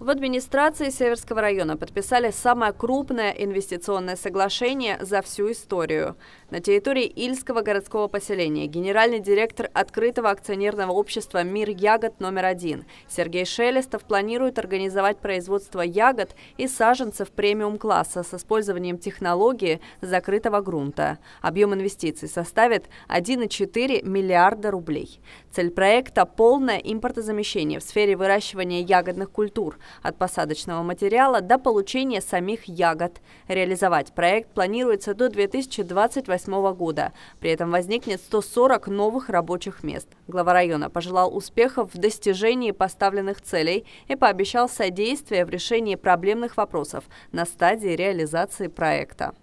В администрации Северского района подписали самое крупное инвестиционное соглашение за всю историю. На территории Ильского городского поселения генеральный директор открытого акционерного общества «Мир ягод номер один» Сергей Шелестов планирует организовать производство ягод и саженцев премиум-класса с использованием технологии закрытого грунта. Объем инвестиций составит 1,4 миллиарда рублей. Цель проекта – полное импортозамещение в сфере выращивания ягодных культур, от посадочного материала до получения самих ягод. Реализовать проект планируется до 2028 года. При этом возникнет 140 новых рабочих мест. Глава района пожелал успехов в достижении поставленных целей и пообещал содействие в решении проблемных вопросов на стадии реализации проекта.